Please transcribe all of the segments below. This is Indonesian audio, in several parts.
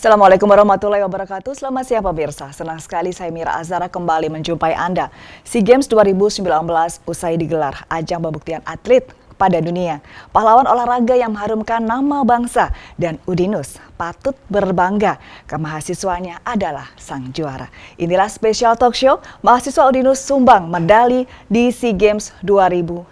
Assalamualaikum warahmatullahi wabarakatuh. Selamat siang pemirsa. Senang sekali saya Mira Azara kembali menjumpai Anda. SEA Games 2019 usai digelar ajang pembuktian atlet pada dunia. Pahlawan olahraga yang mengharumkan nama bangsa dan Udinus patut berbangga kemahasiswanya adalah sang juara. Inilah spesial talk show mahasiswa Udinus sumbang medali di SEA Games 2019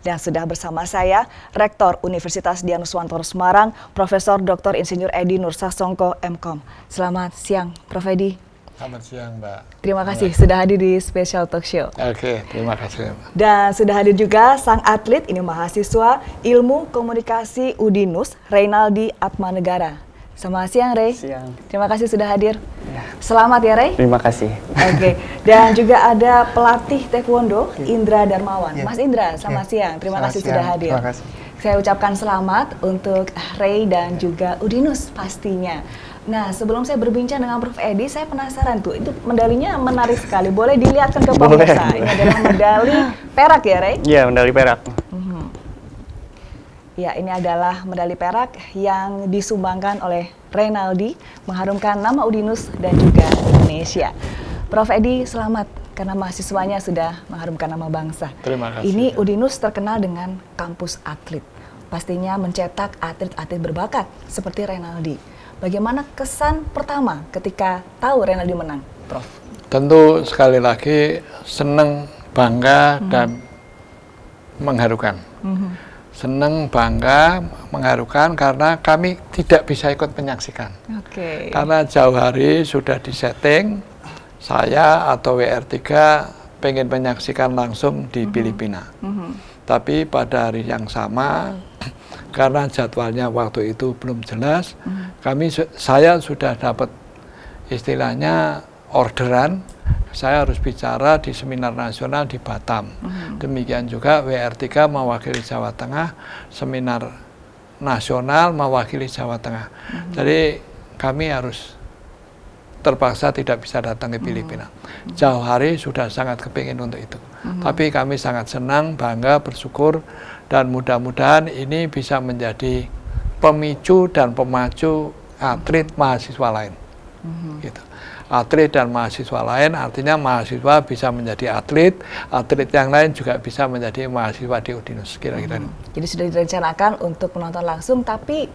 dan sudah bersama saya Rektor Universitas Dianus Wantoro Semarang, Profesor Dr. Insinyur Edi Nursasongko Songko, MKOM. Selamat siang Prof Edi. Selamat siang, Mbak. Terima kasih sudah hadir di Special Talk Show. Oke, terima kasih. Mbak. Dan sudah hadir juga sang atlet, ini mahasiswa Ilmu Komunikasi Udinus, Reynaldi Atmanegara. Selamat siang, Rey. Siang. Terima kasih sudah hadir. Ya. Selamat ya, Rey. Terima kasih. Oke. Okay. Dan juga ada pelatih taekwondo, ya. Indra Darmawan. Ya. Mas Indra, selamat ya. siang. Terima selamat kasih siang. sudah hadir. Terima kasih. Saya ucapkan selamat untuk Rey dan ya. juga Udinus pastinya. Nah, sebelum saya berbincang dengan Prof. Edi, saya penasaran tuh, itu medalinya menarik sekali. Boleh dilihatkan ke pemirsa. Ini adalah medali perak ya, Rey? Iya, medali perak. Hmm. Ya, ini adalah medali perak yang disumbangkan oleh Renaldi, mengharumkan nama Udinus dan juga Indonesia. Prof. Edi, selamat karena mahasiswanya sudah mengharumkan nama bangsa. Terima kasih. Ini Udinus terkenal dengan kampus atlet. Pastinya mencetak atlet-atlet berbakat seperti Renaldi Bagaimana kesan pertama ketika tahu Renaldi menang, Prof? Tentu sekali lagi seneng, bangga, hmm. dan mengharukan. Hmm. Senang, bangga, mengharukan karena kami tidak bisa ikut menyaksikan. Okay. Karena jauh hari sudah disetting, saya atau WR3 pengen menyaksikan langsung di hmm. Filipina. Hmm tapi pada hari yang sama hmm. karena jadwalnya waktu itu belum jelas, hmm. kami saya sudah dapat istilahnya orderan saya harus bicara di seminar nasional di Batam. Hmm. Demikian juga WRTK mewakili Jawa Tengah, seminar nasional mewakili Jawa Tengah. Hmm. Jadi kami harus terpaksa tidak bisa datang ke hmm. Filipina. Hmm. Jauh hari sudah sangat kepingin untuk itu. Hmm. Tapi kami sangat senang, bangga, bersyukur dan mudah-mudahan ini bisa menjadi pemicu dan pemacu atlet mahasiswa lain. Hmm. Gitu. Atlet dan mahasiswa lain artinya mahasiswa bisa menjadi atlet, atlet yang lain juga bisa menjadi mahasiswa di Udinus kira-kira. Hmm. Jadi sudah direncanakan untuk penonton langsung tapi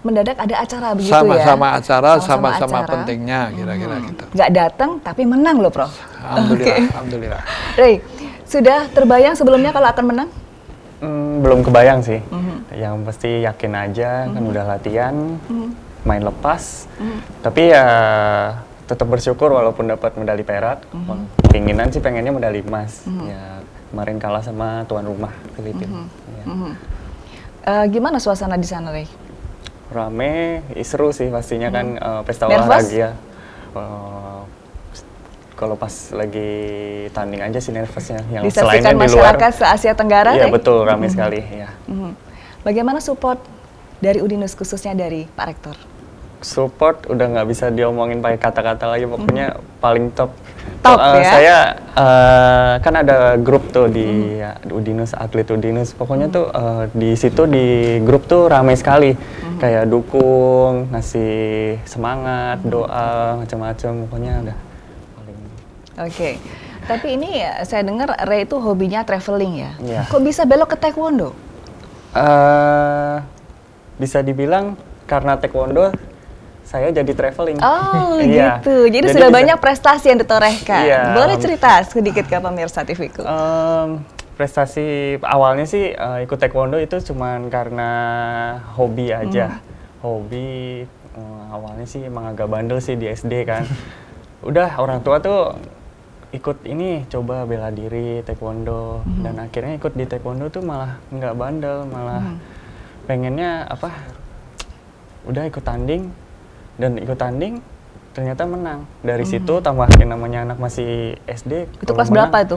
mendadak ada acara begitu sama, ya? Sama-sama acara, sama-sama pentingnya kira-kira hmm. gitu. Gak datang tapi menang loh Prof. Alhamdulillah, okay. Alhamdulillah. Ray, sudah terbayang sebelumnya kalau akan menang? Hmm, belum kebayang sih. Mm -hmm. Yang pasti yakin aja, mm -hmm. kan udah latihan, mm -hmm. main lepas. Mm -hmm. Tapi ya tetap bersyukur walaupun dapat medali perak. Mm -hmm. Keinginan sih pengennya medali emas. Mm -hmm. Ya kemarin kalah sama tuan rumah Filipina. Mm -hmm. ya. mm -hmm. uh, gimana suasana di sana, Rey? rame, seru sih pastinya kan, hmm. kan uh, pesta Nervous? olahraga. Uh, kalau pas lagi tanding aja sih nervousnya. Yang selain masyarakat di luar, se-Asia Tenggara? Iya, ya? betul. Ramai hmm. sekali, ya. Hmm. Bagaimana support dari Udinus khususnya dari Pak Rektor? Support udah nggak bisa diomongin pakai kata-kata lagi. Pokoknya hmm. paling top top uh, ya. Saya uh, kan ada grup tuh di hmm. Udinus atlet Udinus. Pokoknya hmm. tuh uh, di situ di grup tuh ramai sekali. Hmm. Kayak dukung, ngasih semangat, hmm. doa, macam-macam. Pokoknya ada paling. Oke. Okay. Tapi ini saya dengar Ray itu hobinya traveling ya. Yeah. Kok bisa belok ke taekwondo? Uh, bisa dibilang karena taekwondo saya jadi traveling. Oh iya. gitu, jadi, jadi sudah bisa, banyak prestasi yang ditorehkan. Iya, Boleh cerita sedikit ke pemirsa TVku? Um, prestasi awalnya sih uh, ikut taekwondo itu cuma karena hobi aja. Hmm. Hobi um, awalnya sih emang agak bandel sih di SD kan. Udah orang tua tuh ikut ini coba bela diri taekwondo hmm. dan akhirnya ikut di taekwondo tuh malah nggak bandel malah hmm. pengennya apa udah ikut tanding dan ikut tanding ternyata menang dari hmm. situ tambahin namanya anak masih SD itu kelas berapa itu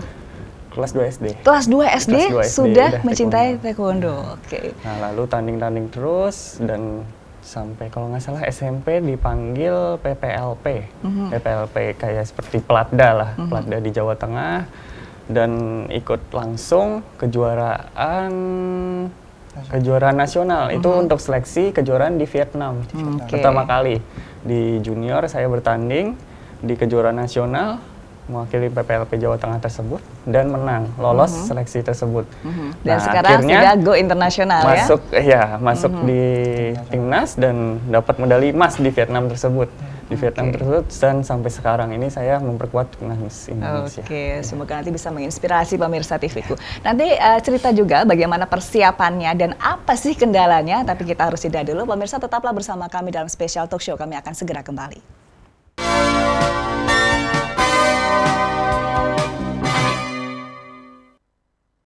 kelas 2 SD kelas 2 SD, kelas 2 SD sudah mencintai taekwondo, oke okay. nah lalu tanding-tanding terus dan sampai kalau nggak salah SMP dipanggil PPLP -hmm. PPLP kayak seperti pelatda lah mm -hmm. pelatda di Jawa Tengah dan ikut langsung kejuaraan kejuaraan nasional itu uh mm-hmm. itu untuk seleksi kejuaraan di Vietnam mm-hmm. okay. pertama kali di junior saya bertanding di kejuaraan nasional mewakili PPLP Jawa Tengah tersebut dan menang lolos uh-huh. seleksi tersebut. uh-huh. Dan nah, sekarang akhirnya sudah go internasional ya. Masuk ya, masuk uh-huh. di timnas dan dapat medali emas di Vietnam tersebut di Vietnam okay. tersebut dan sampai sekarang ini saya memperkuat dengan Miss Indonesia. Oke, okay. ya. semoga nanti bisa menginspirasi pemirsa TVku. Nanti uh, cerita juga bagaimana persiapannya dan apa sih kendalanya, tapi kita harus jeda dulu. Pemirsa tetaplah bersama kami dalam spesial talk show, kami akan segera kembali.